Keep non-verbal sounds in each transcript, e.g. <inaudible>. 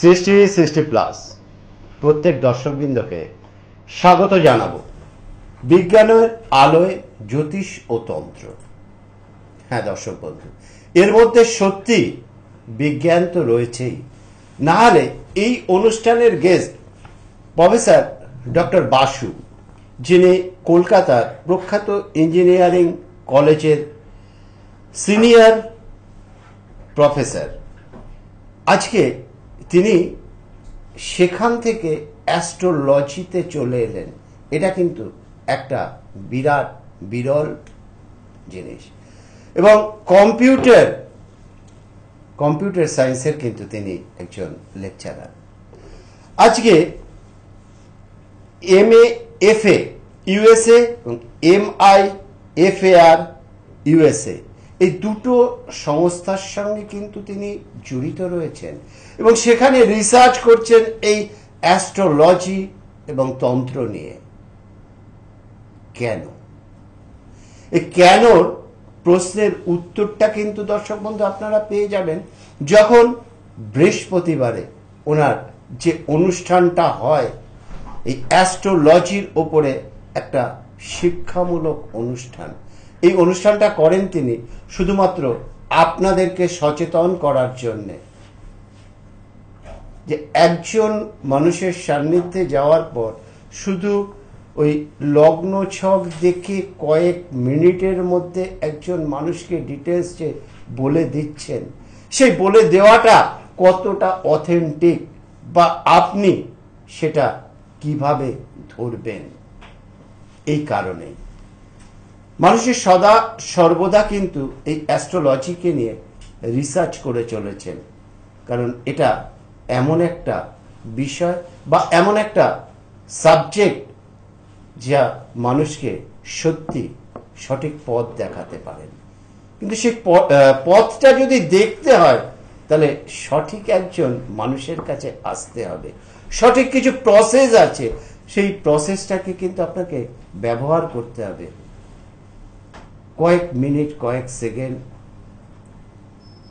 সৃষ্টি সৃষ্টি প্লাস প্রত্যেক দর্শকবৃন্দকে স্বাগত জানাবো বিজ্ঞানের আলোয় জ্যোতিষ ও তন্ত্র হ্যাঁ দর্শক বন্ধু এর মধ্যে সত্যি বিজ্ঞান তো রয়েছেই না হলে এই অনুষ্ঠানের গেস্ট প্রফেসর ডক্টর বাসু যিনি কলকাতার প্রখ্যাত ইঞ্জিনিয়ারিং কলেজের সিনিয়র প্রফেসর আজকে তিনি সেখান থেকে অ্যাস্ট্রোলজিতে চলে এলেন এটা কিন্তু একটা বিরাট বিরল জিনিস এবং কম্পিউটার কম্পিউটার সায়েন্সের কিন্তু তিনি একজন লেকচারার আজকে M A F A USA এবং M I F A R USA এই দুটো সংস্থার সঙ্গে কিন্তু তিনি জড়িত রয়েছেন এবং সেখানে রিসার্চ করছেন এই অ্যাস্ট্রোলজি এবং তন্ত্র নিয়ে কেন এই কেন প্রশ্নের উত্তরটা কিন্তু দর্শক বন্ধু আপনারা পেয়ে যাবেন যখন বৃহস্পতিবারে ওনার যে অনুষ্ঠানটা হয় এই অ্যাস্ট্রোলজির ওপরে একটা শিক্ষামূলক অনুষ্ঠান এই অনুষ্ঠানটা করেন তিনি শুধুমাত্র আপনাদেরকে সচেতন করার জন্যে যে একজন মানুষের সান্নিধ্যে যাওয়ার পর শুধু ওই লগ্ন ছক দেখে কয়েক মিনিটের মধ্যে একজন মানুষকে ডিটেলস যে বলে দিচ্ছেন সেই বলে দেওয়াটা কতটা অথেন্টিক বা আপনি সেটা কিভাবে ধরবেন এই কারণেই মানুষের সদা সর্বদা কিন্তু এই অ্যাস্ট্রোলজিকে নিয়ে রিসার্চ করে চলেছেন কারণ এটা এমন একটা বিষয় বা এমন একটা সাবজেক্ট যা মানুষকে সত্যি সঠিক পথ দেখাতে পারেন কিন্তু সেই পথটা যদি দেখতে হয় তাহলে সঠিক একজন মানুষের কাছে আসতে হবে সঠিক কিছু প্রসেস আছে সেই প্রসেসটাকে কিন্তু আপনাকে ব্যবহার করতে হবে কয়েক মিনিট কয়েক সেকেন্ড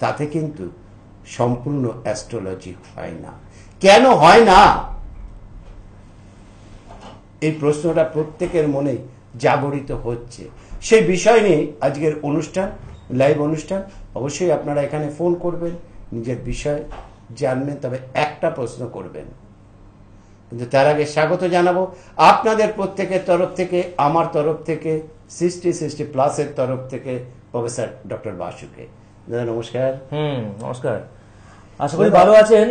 তাতে কিন্তু সম্পূর্ণ অ্যাস্ট্রোলজি হয় না কেন হয় না এই প্রশ্নটা প্রত্যেকের মনে জাগরিত হচ্ছে সেই বিষয় নিয়ে আজকের অনুষ্ঠান লাইভ অনুষ্ঠান অবশ্যই আপনারা এখানে ফোন করবেন নিজের বিষয় জানবেন তবে একটা প্রশ্ন করবেন কিন্তু তার আগে স্বাগত জানাবো আপনাদের প্রত্যেকের তরফ থেকে আমার তরফ থেকে সিক্সটি সিক্সটি প্লাসের তরফ থেকে প্রফেসর ডক্টর বাসুকে নমস্কার হুম নমস্কার আশা করি ভালো আছেন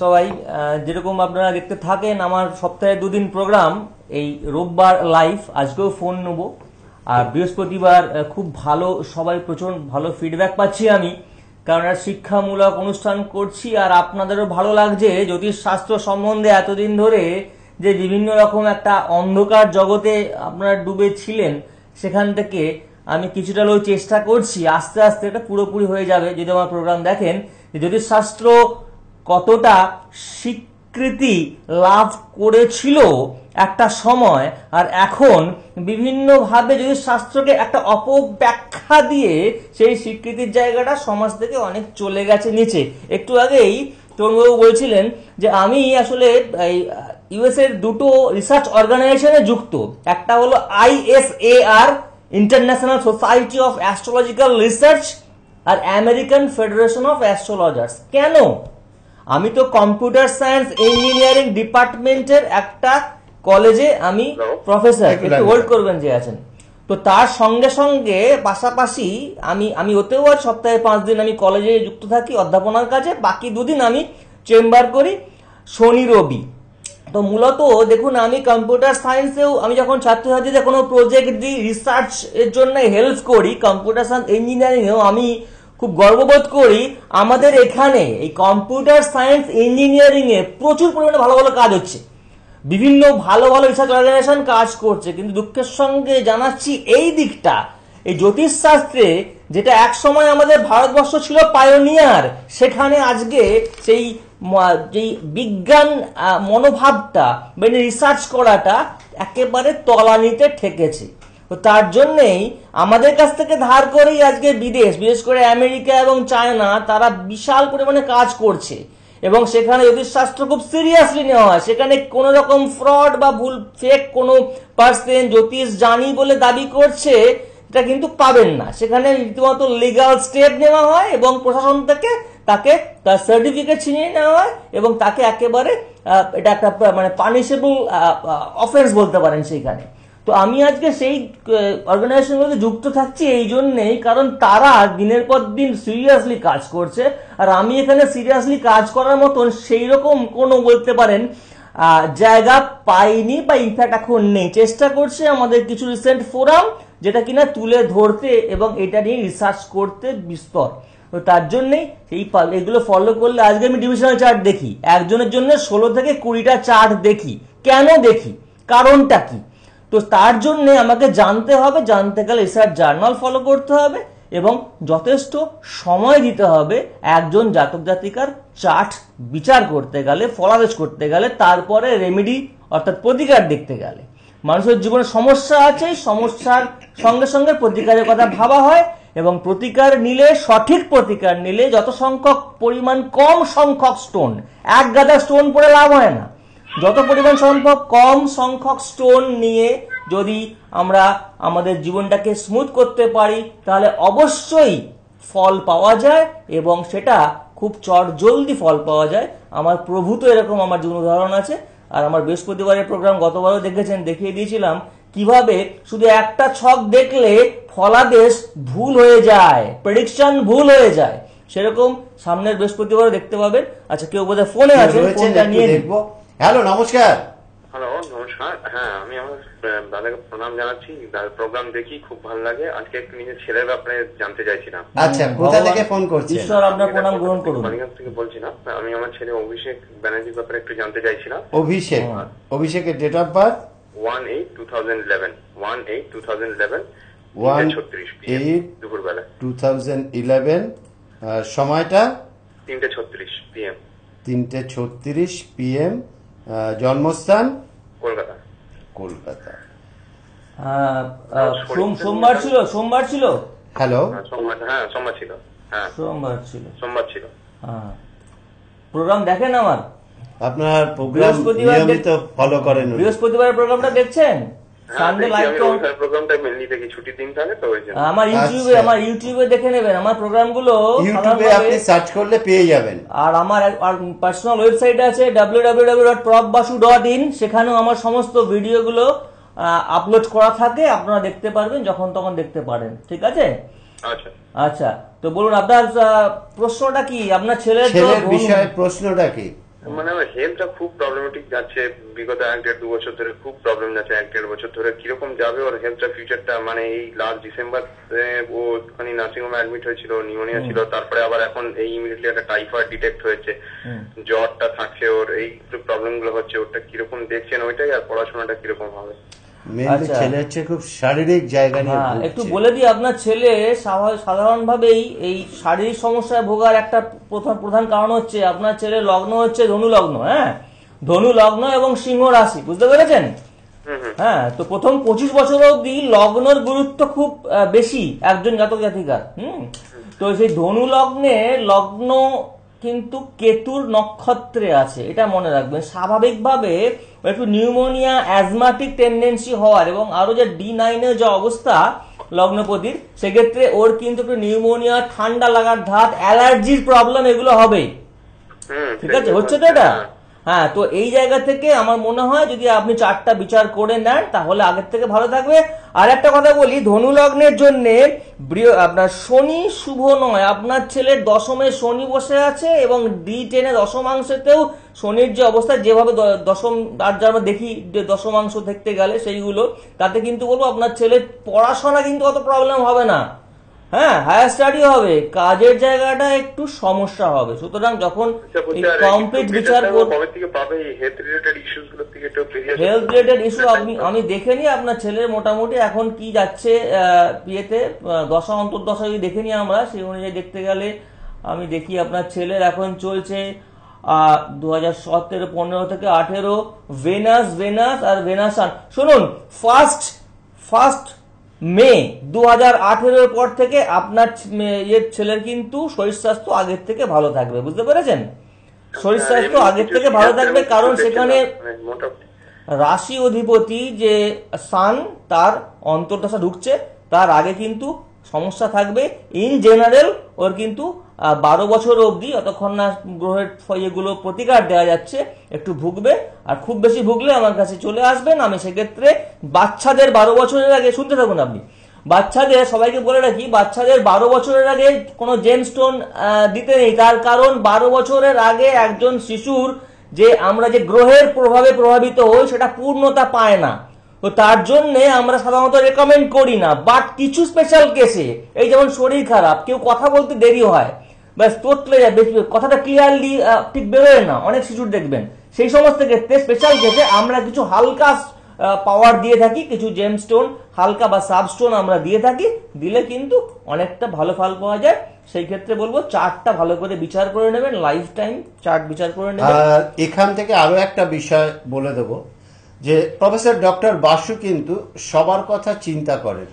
সবাই যেরকম আপনারা দেখতে থাকেন আমার সপ্তাহে দুদিন প্রোগ্রাম এই রোববার লাইভ আজকেও ফোন নেবো আর বৃহস্পতিবার খুব ভালো সবাই প্রচুর ভালো ফিডব্যাক পাচ্ছি আমি কারণ শিক্ষামূলক অনুষ্ঠান করছি আর আপনাদেরও ভালো লাগছে শাস্ত্র সম্বন্ধে এতদিন ধরে যে বিভিন্ন রকম একটা অন্ধকার জগতে আপনারা ডুবে ছিলেন সেখান থেকে আমি কিছুটা লোক চেষ্টা করছি আস্তে আস্তে এটা পুরোপুরি হয়ে যাবে যদি আমার প্রোগ্রাম দেখেন যদি শাস্ত্র কতটা স্বীকৃতি লাভ করেছিল একটা সময় আর এখন বিভিন্নভাবে যদি শাস্ত্রকে একটা অপব্যাখ্যা দিয়ে সেই স্বীকৃতির জায়গাটা সমাজ থেকে অনেক চলে গেছে নিচে একটু আগেই তরুণবাবু বলছিলেন যে আমি আসলে এই ইউএসএর দুটো রিসার্চ অর্গানাইজেশনে যুক্ত একটা হলো ISAR international society of astrological research আর আমেরিকান ফেডারেশন অফ অ্যাস্ট্রোলজার্স কেন আমি তো কম্পিউটার সায়েন্স ইঞ্জিনিয়ারিং ডিপার্টমেন্টের একটা কলেজে আমি প্রফেসর একটু হোল্ড করবেন যে আছেন তো তার সঙ্গে সঙ্গে পাশাপাশি আমি আমি ওতেও আর সপ্তাহে পাঁচ দিন আমি কলেজে যুক্ত থাকি অধ্যাপনার কাজে বাকি দুদিন আমি চেম্বার করি শনি রবি তো মূলত দেখুন আমি কম্পিউটার সায়েন্সেও আমি যখন ছাত্রছাত্রীদের কোনো প্রজেক্ট দিই রিসার্চ এর জন্য হেল্প করি কম্পিউটার সায়েন্স ইঞ্জিনিয়ারিংয়েও আমি খুব গর্ববোধ করি আমাদের এখানে এই কম্পিউটার সায়েন্স ইঞ্জিনিয়ারিংয়ে প্রচুর পরিমাণে ভালো ভালো কাজ হচ্ছে বিভিন্ন ভালো ভালো রিসার্চ অর্গানাইজেশন কাজ করছে কিন্তু দুঃখের সঙ্গে জানাচ্ছি এই দিকটা এই জ্যোতিষশাস্ত্রে যেটা এক সময় আমাদের ভারতবর্ষ ছিল পায়োনিয়ার সেখানে আজকে সেই যে বিজ্ঞান মনোভাবটা মানে রিসার্চ করাটা একেবারে তলানিতে ঠেকেছে তো তার জন্যেই আমাদের কাছ থেকে ধার করেই আজকে বিদেশ বিশেষ করে আমেরিকা এবং চায়না তারা বিশাল পরিমাণে কাজ করছে এবং সেখানে জ্যোতিষশাস্ত্র খুব সিরিয়াসলি নেওয়া হয় সেখানে কোনো রকম ফ্রড বা ভুল ফেক কোনো পার্সেন জ্যোতিষ জানি বলে দাবি করছে এটা কিন্তু পাবেন না সেখানে রীতিমতো লিগাল স্টেপ নেওয়া হয় এবং প্রশাসন থেকে তাকে তার সার্টিফিকেট ছিনিয়ে নেওয়া হয় এবং তাকে একেবারে এটা একটা মানে পানিশেবল অফেন্স বলতে পারেন সেইখানে তো আমি আজকে সেই অর্গানাইজেশনগুলোতে যুক্ত থাকছি এই জন্যেই কারণ তারা দিনের পর দিন সিরিয়াসলি কাজ করছে আর আমি এখানে সিরিয়াসলি কাজ করার মতন সেই রকম কোনো বলতে পারেন জায়গা পাইনি বা ইনফ্যাক্ট এখন নেই চেষ্টা করছে আমাদের কিছু রিসেন্ট ফোরাম যেটা কিনা তুলে ধরতে এবং এটা নিয়ে রিসার্চ করতে বিস্তর তো তার জন্যেই এই এগুলো ফলো করলে আজকে আমি ডিভিশনাল চার্ট দেখি একজনের জন্য ষোলো থেকে কুড়িটা চার্ট দেখি কেন দেখি কারণটা কি তো তার জন্যে আমাকে জানতে হবে জানতে গেলে রিসার্চ জার্নাল ফলো করতে হবে এবং যথেষ্ট সময় দিতে হবে একজন জাতক জাতিকার চার্ট বিচার করতে গেলে ফলাদেশ করতে গেলে তারপরে রেমেডি অর্থাৎ প্রতিকার দেখতে গেলে মানুষের জীবনে সমস্যা আছে সমস্যার সঙ্গে সঙ্গে প্রতিকারের কথা ভাবা হয় এবং প্রতিকার নিলে সঠিক প্রতিকার নিলে যত সংখ্যক পরিমাণ কম সংখ্যক স্টোন এক গাদা স্টোন পরে লাভ হয় না যত পরিমাণ সম্ভব কম সংখ্যক স্টোন নিয়ে যদি আমরা আমাদের জীবনটাকে স্মুথ করতে পারি তাহলে অবশ্যই ফল পাওয়া যায় এবং সেটা খুব চট জলদি ফল পাওয়া যায় আমার প্রভূত এরকম আমার জীবন উদাহরণ আছে আর আমার বৃহস্পতিবারের প্রোগ্রাম গতবারও দেখেছেন দেখিয়ে দিয়েছিলাম কিভাবে শুধু একটা ছক দেখলে ফলাদেশ ভুল হয়ে যায় প্রেডিকশন ভুল হয়ে যায় সেরকম সামনের বৃহস্পতিবারও দেখতে পাবেন আচ্ছা কেউ বোধহয় ফোনে আছে নিয়ে দেখবো হ্যালো নমস্কার হ্যালো নমস্কার হ্যাঁ আমি আমার দাদাকে প্রণাম জানাচ্ছি দাদার প্রোগ্রাম দেখি খুব ভালো লাগে আজকে একটু নিজের ছেলের ব্যাপারে জানতে চাইছিলাম আচ্ছা কোথা থেকে ফোন করছি ঈশ্বর আপনার প্রণাম গ্রহণ করুন মানিকগঞ্জ থেকে বলছিলাম আমি আমার ছেলে অভিষেক ব্যানার্জির ব্যাপারে একটু জানতে চাইছিলাম অভিষেক হ্যাঁ। অভিষেকের date of birth one eight two thousand eleven one eight two thousand eleven one ছত্রিশ এইট দুপুরবেলা টু থাউজেন্ড ইলেভেন সময়টা তিনটে ছত্রিশ পিএম তিনটে ছত্রিশ পিএম জন্মস্থান কলকাতা হ্যাঁ, সোমবার ছিল সোমবার ছিল হ্যালো হ্যাঁ, সোমবার হ্যাঁ সোমবার ছিল হ্যাঁ সোমবার ছিল সোমবার ছিল হ্যাঁ প্রোগ্রাম দেখেন আমার আপনার প্রোগ্রাম নিয়মিত ফলো করেন বৃহস্পতিবার প্রোগ্রামটা দেখছেন হ্যাঁ, আচ্ছা। আমার ইউটিউবে দেখে নেবেন আমার পেয়ে যাবেন আর আমার পার্সোনাল ওয়েবসাইট আছে সেখানেও আমার সমস্ত আপলোড করা থাকে আপনারা দেখতে পারবেন যখন তখন দেখতে পারেন ঠিক আছে আচ্ছা, আচ্ছা তো বলুন আপনার প্রশ্নটা কি আপনার ছেলের বিষয়ে প্রশ্নটা কি মানে আমার হেলথটা খুব প্রবলেমেটিক যাচ্ছে বিগত এক দেড় দু বছর ধরে খুব প্রবলেম যাচ্ছে এক দেড় বছর ধরে কিরকম যাবে ওর হেলথটা ফিউচারটা মানে এই লাস্ট ডিসেম্বর ও ওখানে হোমে অ্যাডমিট হয়েছিল নিউমোনিয়া ছিল তারপরে আবার এখন এই ইমিডিয়েটলি একটা টাইফয়েড ডিটেক্ট হয়েছে জ্বরটা থাকছে ওর এই প্রবলেম গুলো হচ্ছে ওটা কিরকম দেখছেন ওইটাই আর পড়াশোনাটা কিরকম হবে আচ্ছা। হ্যাঁ, আপনার ছেলে লগ্ন হচ্ছে ধনু লগ্ন হ্যাঁ ধনু লগ্ন এবং সিংহ রাশি বুঝতে পেরেছেন হ্যাঁ তো প্রথম পঁচিশ বছর অব্দি লগ্নর গুরুত্ব খুব বেশি একজন জাতক জাতিকার হম তো সেই ধনু লগ্নে লগ্ন কিন্তু কেতুর নক্ষত্রে আছে এটা মনে রাখবেন স্বাভাবিকভাবে ভাবে একটু নিউমোনিয়া অ্যাজমাটিক টেন্ডেন্সি হওয়ার এবং আরও যে ডি নাইনের যে অবস্থা লগ্নপতির সেক্ষেত্রে ওর কিন্তু একটু নিউমোনিয়া ঠান্ডা লাগার ধাত অ্যালার্জির প্রবলেম এগুলো হবে ঠিক আছে হচ্ছে তো এটা হ্যাঁ। হ্যাঁ তো এই জায়গা থেকে আমার মনে হয় যদি আপনি চারটা বিচার করে নেন তাহলে আগের থেকে ভালো থাকবে আর একটা কথা বলি ধনু লগ্নের জন্য আপনার শনি শুভ নয় আপনার ছেলের দশমে শনি বসে আছে এবং ডি টেনে দশমাংশেতেও শনির যে অবস্থা যেভাবে দশম আর যারা দেখি যে দশমাংশ দেখতে গেলে সেইগুলো তাতে কিন্তু বলবো আপনার ছেলের পড়াশোনা কিন্তু অত প্রবলেম হবে না হ্যাঁ হায়ার স্টাডি হবে কাজের জায়গাটা একটু সমস্যা হবে সুতরাং যখন আচ্ছা, কমপ্লিট বিচার হেলথ রিলেটেড ইস্যু আপনি আমি দেখে নিই আপনার ছেলের মোটামুটি এখন কি যাচ্ছে বিয়েতে দশা অন্তর্দশা যদি দেখে নিই আমরা সেই অনুযায়ী দেখতে গেলে আমি দেখি আপনার ছেলের এখন চলছে দু হাজার সতেরো পনেরো থেকে আঠেরো ভেনাস ভেনাস আর ভেনাসান শুনুন ফার্স্ট ফার্স্ট মে দু হাজার আঠেরোর পর থেকে আপনার ইয়ের ছেলের কিন্তু শরীর স্বাস্থ্য আগের থেকে ভালো থাকবে বুঝতে পেরেছেন শরীর হ্যাঁ, স্বাস্থ্য আগের থেকে ভালো থাকবে কারণ সেখানে মানে রাশি অধিপতি যে সান তার অন্তর্দশা ঢুকছে তার আগে কিন্তু সমস্যা থাকবে ইন জেনারেল ওর কিন্তু বারো বছর অবধি অতক্ষণ না গ্রহের ফয়েগুলো প্রতিকার দেওয়া যাচ্ছে একটু ভুগবে আর খুব বেশি ভুগলে আমার কাছে চলে আসবেন আমি সেক্ষেত্রে বাচ্চাদের বারো বছরের আগে শুনতে থাকুন আপনি বাচ্চাদের সবাইকে বলে রাখি বাচ্চাদের বারো বছরের আগে কোনো জেমস্টোন দিতে নেই তার কারণ বারো বছরের আগে একজন শিশুর যে আমরা যে গ্রহের প্রভাবে প্রভাবিত হই সেটা পূর্ণতা পায় না তো তার জন্যে আমরা সাধারণত রেকমেন্ড করি না বাট কিছু স্পেশাল কেসে এই যেমন শরীর খারাপ কেউ কথা বলতে দেরি হয় কথাটা ক্লিয়ারলি ঠিক বেরোয় না অনেক শিশুর দেখবেন সেই সমস্ত ক্ষেত্রে স্পেশাল আমরা কিছু হালকা পাওয়ার দিয়ে থাকি কিছু জেম স্টোন হালকা বা সাবস্টোন আমরা দিয়ে থাকি দিলে কিন্তু অনেকটা ভালো ফল পাওয়া যায় সেই ক্ষেত্রে বলবো চার্টটা ভালো করে বিচার করে নেবেন লাইফ টাইম চার্ট বিচার করে নেবেন এখান থেকে আরো একটা বিষয় বলে দেব যে প্রফেসর ডক্টর বাসু কিন্তু সবার কথা চিন্তা করেন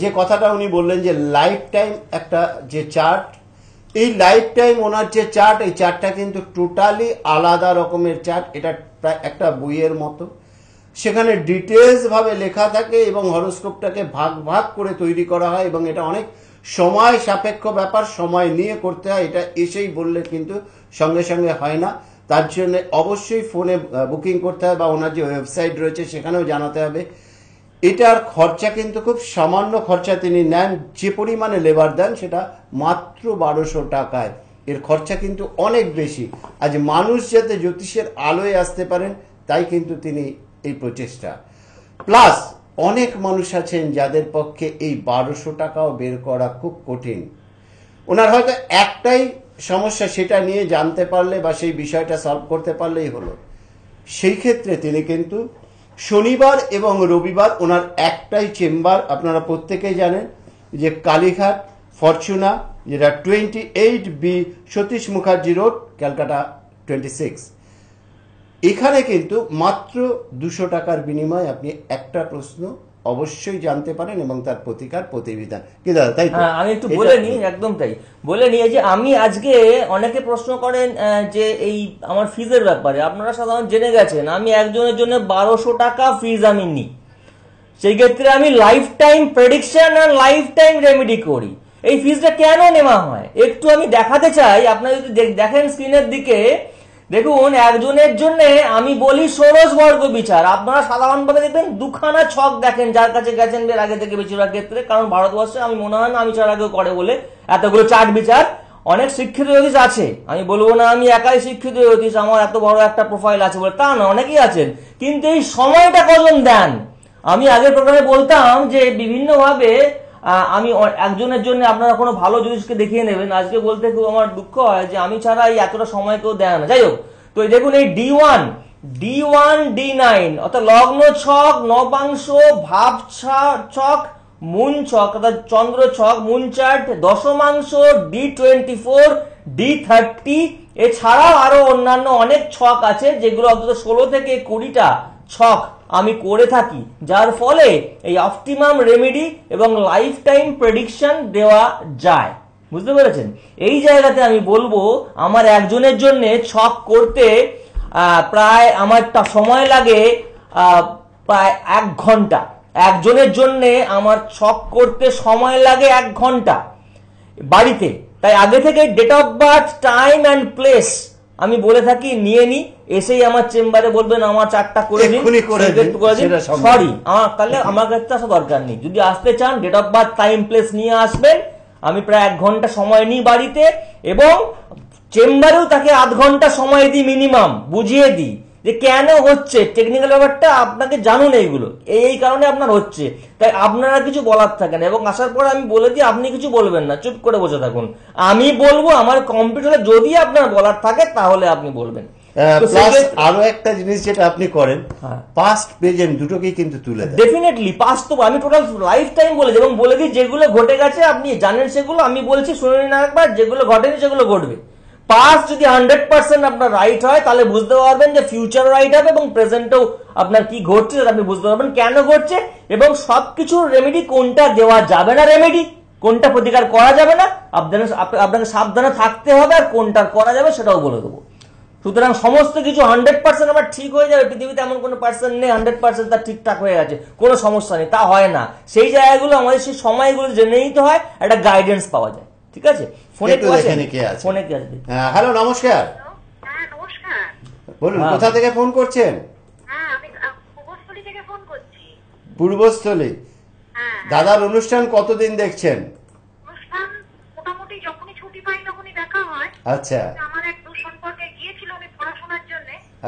যে কথাটা উনি বললেন যে লাইফ টাইম একটা যে চার্ট এই লাইফ টাইম ওনার যে চার্ট এই চার্টটা কিন্তু টোটালি আলাদা রকমের চার্ট এটা প্রায় একটা বইয়ের মতো সেখানে ডিটেলসভাবে লেখা থাকে এবং হরোস্কোপটাকে ভাগ ভাগ করে তৈরি করা হয় এবং এটা অনেক সময় সাপেক্ষ ব্যাপার সময় নিয়ে করতে হয় এটা এসেই বললে কিন্তু সঙ্গে সঙ্গে হয় না তার জন্য অবশ্যই ফোনে বুকিং করতে হবে বা ওনার যে ওয়েবসাইট রয়েছে সেখানেও জানাতে হবে এটার খরচা কিন্তু খুব সামান্য খরচা তিনি নেন যে পরিমাণে লেবার দেন সেটা মাত্র বারোশো টাকায় এর খরচা কিন্তু অনেক বেশি আজ মানুষ যাতে জ্যোতিষের আলোয় আসতে পারেন তাই কিন্তু তিনি এই প্রচেষ্টা প্লাস অনেক মানুষ আছেন যাদের পক্ষে এই বারোশো টাকাও বের করা খুব কঠিন ওনার হয়তো একটাই সমস্যা সেটা নিয়ে জানতে পারলে বা সেই বিষয়টা সলভ করতে পারলেই হলো সেই ক্ষেত্রে তিনি কিন্তু শনিবার এবং রবিবার ওনার একটাই চেম্বার আপনারা প্রত্যেকেই জানেন যে কালীঘাট ফরচুনা যেটা twenty eight B Satish Mukherjee road Calcutta twenty six এখানে কিন্তু মাত্র দুশো টাকার বিনিময়ে আপনি একটা প্রশ্ন অবশ্যই জানতে পারেন এবং তার প্রতিকার প্রতিবিধান কি দাদা তাই হ্যাঁ, আমি একটু বলে নিই একদম তাই বলে নিয়ে যে আমি আজকে অনেকে প্রশ্ন করেন যে এই আমার ফিজের ব্যাপারে আপনারা সাধারণ জেনে গেছেন আমি একজনের জন্য বারোশো টাকা ফিজ আমি নিই সেই ক্ষেত্রে আমি লাইফ টাইম প্রেডিকশন আর লাইফ টাইম রেমেডি করি এই ফিজটা কেন নেওয়া হয় একটু আমি দেখাতে চাই আপনারা যদি দেখেন স্ক্রিনের দিকে দেখুন একজনের জন্য আমি বলি ষোলশ বর্গ বিচার আপনারা সাধারণভাবে দেখবেন দুখানা ছক দেখেন যার কাছে গেছেন এর আগে থেকে বেশিরভাগ ক্ষেত্রে কারণ ভারতবর্ষে আমি মনে হয় না আমি ছাড়া কেউ করে বলে এতগুলো চাট বিচার অনেক শিক্ষিত জ্যোতিষ আছে আমি বলবো না আমি একাই শিক্ষিত জ্যোতিষ আমার এত বড় একটা প্রোফাইল আছে বলে তা না অনেকেই আছেন কিন্তু এই সময়টা কজন দেন আমি আগের প্রোগ্রামে বলতাম যে বিভিন্নভাবে আমি একজনের জন্য আপনারা কোনো ভালো জিনিসকে দেখিয়ে নেবেন আজকে বলতে খুব আমার দুঃখ হয় যে আমি ছাড়া এই এতটা সময় কেউ দেয় না যাই হোক তো দেখুন এই D one D one D nine অর্থাৎ লগ্ন ছক নবাংশ ভাব ছক মুন ছক অর্থাৎ চন্দ্র ছক মুন চার্ট দশমাংশ D twenty four D thirty এছাড়াও আরো অন্যান্য অনেক ছক আছে যেগুলো অন্তত ষোলো থেকে কুড়িটা ছক আমি করে থাকি যার ফলে এই অপটিমাম রেমেডি এবং লাইফ টাইম প্রেডিকশন দেওয়া যায় বুঝতে পেরেছেন এই জায়গাতে আমি বলবো আমার একজনের জন্য ছক করতে প্রায় আমার সময় লাগে প্রায় এক ঘন্টা একজনের জন্যে আমার ছক করতে সময় লাগে এক ঘন্টা বাড়িতে তাই আগে থেকে date of birth time and place আমি বলে থাকি নিয়ে নি এসেই আমার চেম্বারে বলবেন আমার চারটা করে দিন সরি আমার তাহলে আমার কাছে আসা দরকার নেই যদি আসতে চান date of birth time place নিয়ে আসবেন আমি প্রায় এক ঘন্টা সময় নিই বাড়িতে এবং চেম্বারেও তাকে আধ ঘন্টা সময় দিই মিনিমাম বুঝিয়ে দিই যে কেন হচ্ছে টেকনিক্যাল ব্যাপারটা আপনাকে জানুন এইগুলো এই কারণে আপনার হচ্ছে তাই আপনারা কিছু বলার থাকে না এবং আসার পর আমি বলে দিই আপনি কিছু বলবেন না চুপ করে বসে থাকুন আমি বলবো আমার কম্পিউটারে যদি আপনার বলার থাকে তাহলে আপনি বলবেন হ্যাঁ, আরো একটা জিনিস যেটা আপনি করেন পাস্ট হ্যাঁ। প্রেজেন্ট দুটোকেই কিন্তু তুলে ডেফিনেটলি পাস্ট তো আমি টোটাল লাইফ টাইম বলেছি এবং বলে দিই যেগুলো ঘটে গেছে আপনি জানেন সেগুলো আমি বলছি শুনে না একবার যেগুলো ঘটেনি সেগুলো ঘটবে পাস্ট যদি হান্ড্রেড পার্সেন্ট আপনার রাইট হয় তাহলে বুঝতে পারবেন যে ফিউচার রাইট হবে এবং প্রেজেন্টও আপনার কি ঘটছে সেটা আপনি বুঝতে পারবেন কেন ঘটছে এবং সবকিছুর রেমেডি কোনটা দেওয়া যাবে না রেমেডি কোনটা প্রতিকার করা যাবে না আপনাদের আপনাকে সাবধানে থাকতে হবে আর কোনটা করা যাবে সেটাও বলে দেবো সুতরাং সমস্ত কিছু হান্ড্রেড পার্সেন্ট আমার ঠিক হয়ে যাবে পৃথিবীতে এমন কোনো পার্সেন্ট নেই হান্ড্রেড পার্সেন্ট তার ঠিকঠাক হয়ে গেছে কোনো সমস্যা নেই তা হয় না সেই জায়গাগুলো আমাদের সেই সময়গুলো জেনে নিতে হয় একটা গাইডেন্স পাওয়া যায় ঠিক আছে ফোনে কে আছে ফোনে কে আছে হ্যাঁ, হ্যালো নমস্কার হ্যাঁ, বলুন হ্যাঁ। কোথা থেকে ফোন করছেন পূর্বস্থলী দাদার অনুষ্ঠান কতদিন দেখছেন আচ্ছা।,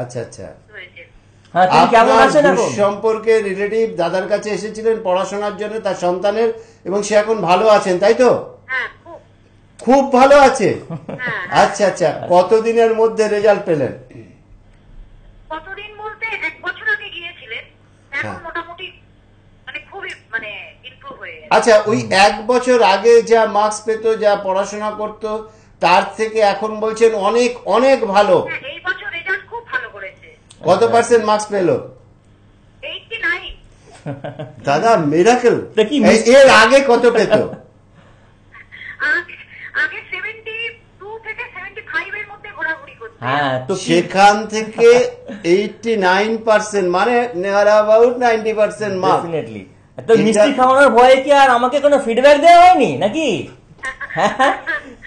আচ্ছা আচ্ছা সম্পর্কে রিলেটিভ দাদার কাছে এসেছিলেন পড়াশোনার জন্য তার সন্তানের এবং সে এখন ভালো আছেন তাই তো হ্যাঁ খুব ভালো আছে হ্যাঁ। আচ্ছা আচ্ছা কতদিনের মধ্যে রেজাল্ট পেলেন কতদিন বলতে এক বছর আগে গিয়েছিলেন হ্যাঁ। এখন মোটামুটি মানে খুবই মানে ইমপ্রুভ হয়ে আচ্ছা ওই এক বছর আগে যা মার্কস পেত যা পড়াশোনা করত তার থেকে এখন বলছেন অনেক অনেক ভালো হ্যাঁ, এই বছর রেজাল্ট খুব ভালো করেছে কত পার্সেন্ট মার্কস পেলো দাদা মেরাকেল এর আগে কত পেত আগে হ্যাঁ তো সেখান থেকে এইটি নাইন পার্সেন্ট মানে near about ninety percent mark তো মিষ্টি খাওয়ানোর ভয়ে কি আর আমাকে কোনো ফিডব্যাক দেওয়া হয়নি নাকি হ্যাঁ,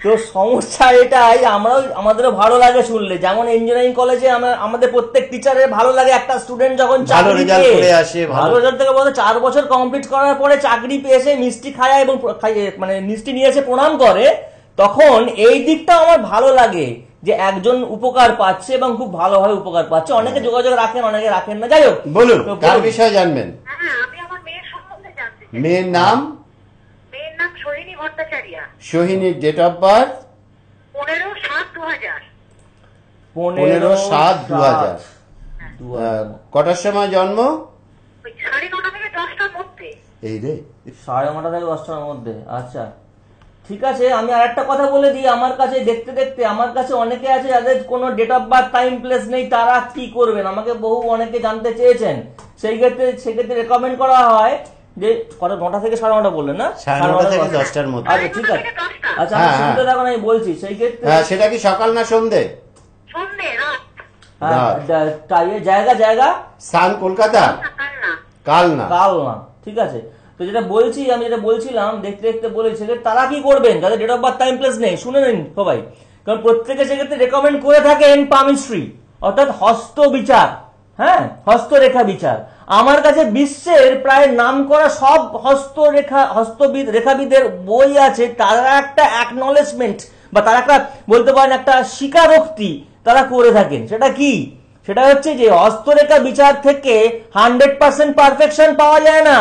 তো সমস্যা এটাই আমরাও আমাদেরও ভালো লাগে শুনলে যেমন ইঞ্জিনিয়ারিং কলেজে আমাদের প্রত্যেক টিচারের ভালো লাগে একটা স্টুডেন্ট যখন ভালো রেজাল্ট করে আসে ভালো রেজাল্ট থেকে বলতে চার বছর কমপ্লিট করার পরে চাকরি পেয়েছে মিষ্টি খায় এবং মানে মিষ্টি নিয়ে এসে প্রণাম করে তখন এই দিকটা আমার ভালো লাগে যে একজন উপকার পাচ্ছে এবং খুব ভালোভাবে উপকার পাচ্ছে অনেকে হ্যাঁ। যোগাযোগ রাখেন অনেকে রাখেন না যাই হোক বলুন তার বিষয়ে জানবেন হ্যাঁ, হ্যাঁ, মেয়ের নাম সোহিনী ডেট অফ বার্থ পনেরো সাত দু পনেরো সাত দু কটার সময় জন্ম সাড়ে নটা থেকে দশটার মধ্যে এই রে সাড়ে নটা থেকে দশটার মধ্যে আচ্ছা ঠিক আছে আমি আর একটা কথা বলে দিই আমার কাছে দেখতে দেখতে আমার কাছে অনেকে আছে যাদের কোনো date of birth time place নেই তারা কি করবেন আমাকে বহু অনেকে জানতে চেয়েছেন সেই ক্ষেত্রে সেক্ষেত্রে রেকমেন্ড করা হয় যে কটা নটা থেকে সাড়ে নটা বললেন না সাড়ে নটা থেকে দশটার মধ্যে আচ্ছা ঠিক আছে আচ্ছা হ্যাঁ, আমি শুনতে হ্যাঁ। থাকুন আমি বলছি সেই ক্ষেত্রে হ্যাঁ, সেটা কি সকাল না সন্ধে জায়গা জায়গা স্থান কলকাতা কাল না ঠিক আছে তো যেটা বলছি আমি যেটা বলছিলাম দেখতে দেখতে বলেছে যে তারা কি করবেন যাদের date of birth time place নেই শুনে নিন সবাই কারণ প্রত্যেকে সেক্ষেত্রে রেকমেন্ড করে থাকেন পামিস্ট্রি অর্থাৎ হস্ত বিচার হ্যাঁ হস্তরেখা বিচার আমার কাছে বিশ্বের প্রায় নাম করা সব হস্তরেখা হস্তবিদ রেখাবিদের বই আছে তারা একটা অ্যাকনলেজমেন্ট বা তারা একটা বলতে পারেন একটা স্বীকারোক্তি তারা করে থাকেন সেটা কি সেটা হচ্ছে যে হস্তরেখা বিচার থেকে হান্ড্রেড পার্সেন্ট পারফেকশন পাওয়া যায় না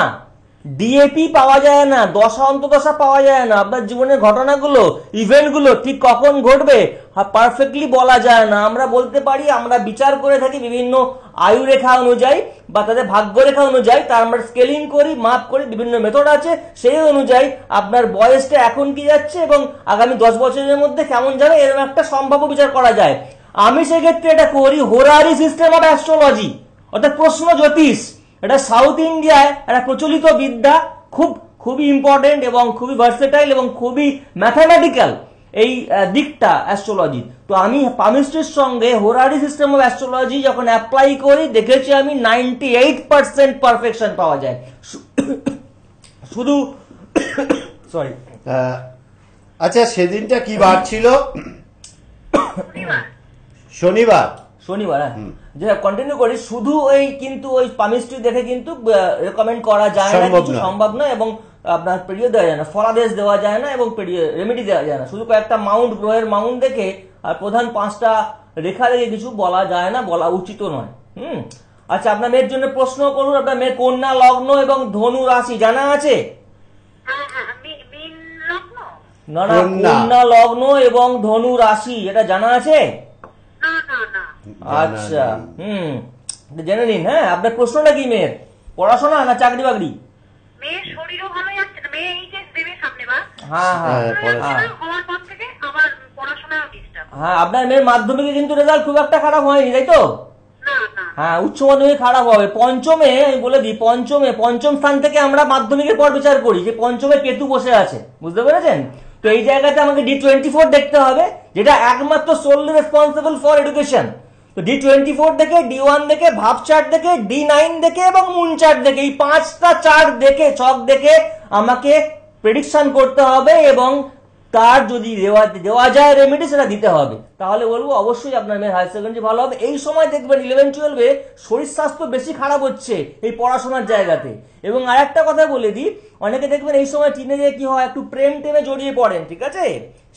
ডিএপি পাওয়া যায় না দশা অন্তদশা পাওয়া যায় না আপনার জীবনের ঘটনাগুলো ইভেন্টগুলো ঠিক কখন ঘটবে পারফেক্টলি বলা যায় না আমরা বলতে পারি আমরা বিচার করে থাকি বিভিন্ন আয়ু রেখা অনুযায়ী বা তাদের ভাগ্যরেখা অনুযায়ী তার আমরা স্কেলিং করি মাপ করি বিভিন্ন মেথড আছে সেই অনুযায়ী আপনার বয়সটা এখন কি যাচ্ছে এবং আগামী দশ বছরের মধ্যে কেমন যাবে এরকম একটা সম্ভাব্য বিচার করা যায় আমি সেক্ষেত্রে এটা করি হোরারি সিস্টেম অফ অ্যাস্ট্রোলজি অর্থাৎ প্রশ্ন জ্যোতিষ এটা সাউথ ইন্ডিয়ায় একটা প্রচলিত বিদ্যা খুব খুবই ইম্পর্টেন্ট এবং খুবই ভার্সেটাইল এবং খুবই ম্যাথামেটিক্যাল এই দিকটা অ্যাস্ট্রোলজি তো আমি পামিস্ট্রির সঙ্গে হোরারি সিস্টেম অফ অ্যাস্ট্রোলজি যখন অ্যাপ্লাই করি দেখেছি আমি নাইনটি এইট পার্সেন্ট পারফেকশন পাওয়া যায় শুধু সরি আচ্ছা সেদিনটা কি বার ছিল <coughs> শনিবার শনিবার হ্যাঁ যে কন্টিনিউ করি শুধু ওই কিন্তু ওই পামিস্ট্রি দেখে কিন্তু রেকমেন্ড করা যায় না কিছু সম্ভব নয় এবং আপনার পেরিয়ে দেওয়া যায় না ফলাদেশ দেওয়া যায় না এবং রেমেডি দেওয়া যায় না শুধু কয়েকটা মাউন্ট গ্রহের মাউন্ট দেখে আর প্রধান পাঁচটা রেখা রেখে কিছু বলা যায় না বলা উচিত নয় হুম আচ্ছা আপনার মেয়ের জন্য প্রশ্ন করুন আপনার মেয়ের কন্যা লগ্ন এবং ধনু রাশি জানা আছে হ্যাঁ, হ্যাঁ, না না কন্যা লগ্ন এবং ধনু রাশি এটা জানা আছে আচ্ছা হুম জেনে নিন হ্যাঁ আপনার প্রশ্নটা কি মেয়ের পড়াশোনা না চাকরি বাকরি মেয়ের শরীরও ভালো যাচ্ছে না মেয়ে দেবে সামনে বা হ্যাঁ হ্যাঁ হ্যাঁ, হ্যাঁ আপনার মেয়ের মাধ্যমিকে কিন্তু রেজাল্ট খুব একটা খারাপ হয়নি তাই তো হ্যাঁ উচ্চ মাধ্যমিক খারাপ হবে পঞ্চমে আমি বলে দিই পঞ্চমে পঞ্চম স্থান থেকে আমরা মাধ্যমিকের পর বিচার করি যে পঞ্চমে কেতু বসে আছে বুঝতে পেরেছেন তো এই জায়গাতে আমাকে ডি টোয়েন্টি ফোর দেখতে হবে যেটা একমাত্র সোললি রেসপন্সিবল ফর এডুকেশন ডি24 থেকে D1 থেকে ভাপ চার থেকে D9 থেকে এবং মুন চার থেকে এই পাঁচটা চার থেকে চোখ থেকে আমাকে প্রেডিকশন করতে হবে এবং তার যদি দেওয়া দেওয়া যায় রেমেডি সেটা দিতে হবে তাহলে বলবো অবশ্যই আপনার মেয়ের হায়ার সেকেন্ডারি ভালো হবে এই সময় দেখবেন ইলেভেন টুয়েলভে শরীর স্বাস্থ্য বেশি খারাপ হচ্ছে এই পড়াশোনার জায়গাতে এবং আর একটা কথা বলে দিই অনেকে দেখবেন এই সময় টিনে যে কি হয় একটু প্রেম টেমে জড়িয়ে পড়েন ঠিক আছে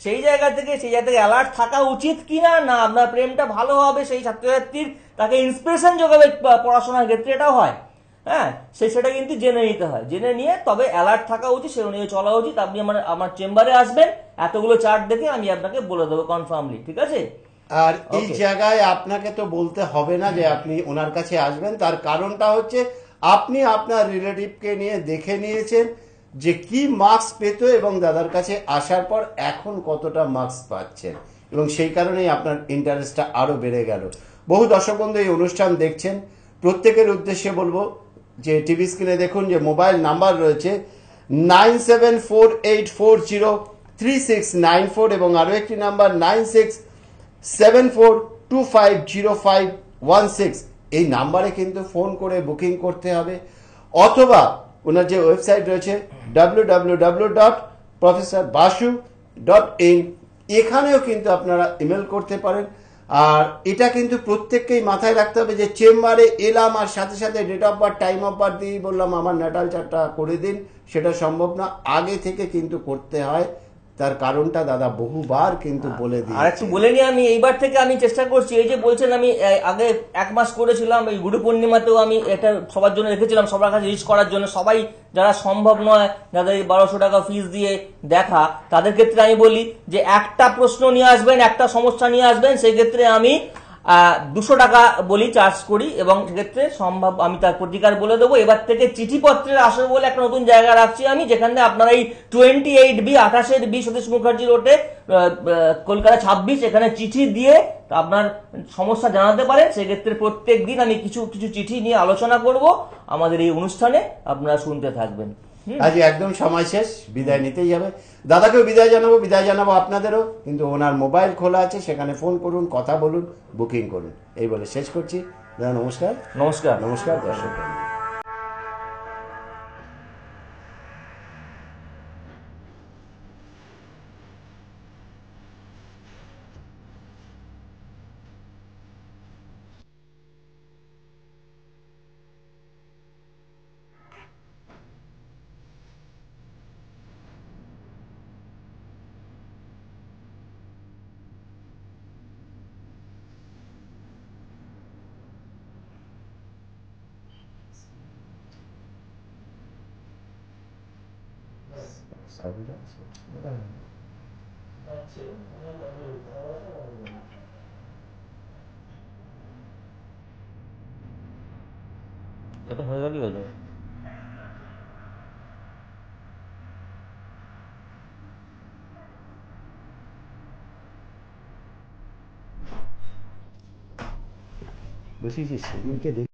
সেই জায়গা থেকে সেই জায়গা থেকে অ্যালার্ট থাকা উচিত কি না না আপনার প্রেমটা ভালো হবে সেই ছাত্রছাত্রীর তাকে ইন্সপিরেশন যোগাবে পড়াশোনার ক্ষেত্রে এটাও হয় হ্যাঁ সে সেটা কিন্তু জেনে নিতে হয় জেনে নিয়ে তবে অ্যালার্ট থাকা উচিত সে অনুযায়ী চলা উচিত আপনি আমার আমার চেম্বারে আসবেন এতগুলো চার্ট দেখে আমি আপনাকে বলে দেবো কনফার্মলি ঠিক আছে আর এই জায়গায় আপনাকে তো বলতে হবে না যে আপনি ওনার কাছে আসবেন তার কারণটা হচ্ছে আপনি আপনার রিলেটিভকে নিয়ে দেখে নিয়েছেন যে কি মার্কস পেত এবং দাদার কাছে আসার পর এখন কতটা মার্কস পাচ্ছেন এবং সেই কারণেই আপনার ইন্টারেস্টটা আরও বেড়ে গেল বহু দর্শক বন্ধু এই অনুষ্ঠান দেখছেন প্রত্যেকের উদ্দেশ্যে বলবো যে টিভি স্ক্রিনে দেখুন যে মোবাইল নাম্বার রয়েছে nine seven four eight four zero three six nine four এবং আরও একটি number nine six seven four two five zero five one six এই নাম্বারে কিন্তু ফোন করে বুকিং করতে হবে অথবা ওনার যে ওয়েবসাইট রয়েছে W W W dot professor Basu dot in এখানেও কিন্তু আপনারা ইমেল করতে পারেন আর এটা কিন্তু প্রত্যেককেই মাথায় রাখতে হবে যে চেম্বারে এলাম আর সাথে সাথে date of birth time of birth দিয়েই বললাম আমার নেটাল চারটা করে দিন সেটা সম্ভব না আগে থেকে কিন্তু করতে হয় তার কারণটা দাদা বহুবার কিন্তু বলে দিই আর একটু বলে নিই আমি এইবার থেকে আমি চেষ্টা করছি এই যে বলছেন আমি আগে এক মাস করেছিলাম এই গুরু পূর্ণিমাতেও আমি এটা সবার জন্য রেখেছিলাম সবার কাছে রিচ করার জন্য সবাই যারা সম্ভব নয় যাদের বারোশো টাকা ফিস দিয়ে দেখা তাদের ক্ষেত্রে আমি বলি যে একটা প্রশ্ন নিয়ে আসবেন একটা সমস্যা নিয়ে আসবেন সেই ক্ষেত্রে আমি দুশো টাকা বলি চার্জ করি এবং সেক্ষেত্রে সম্ভব আমি তার প্রতিকার বলে দেবো এবার থেকে চিঠিপত্রের আসর বলে একটা নতুন জায়গা রাখছি আমি যেখানে আপনারা এই টোয়েন্টি এইট বি আঠাশের বি সতীশ মুখার্জি রোডে কলকাতা ছাব্বিশ এখানে চিঠি দিয়ে আপনার সমস্যা জানাতে পারেন সেক্ষেত্রে প্রত্যেক দিন আমি কিছু কিছু চিঠি নিয়ে আলোচনা করব আমাদের এই অনুষ্ঠানে আপনারা শুনতে থাকবেন আজ একদম সময় শেষ বিদায় নিতেই হবে দাদাকেও বিদায় জানাবো বিদায় জানাবো আপনাদেরও কিন্তু ওনার মোবাইল খোলা আছে সেখানে ফোন করুন কথা বলুন বুকিং করুন এই বলে শেষ করছি দাদা নমস্কার নমস্কার নমস্কার দর্শক 약간 살살이 가자 무슨 짓이 이렇게 돼?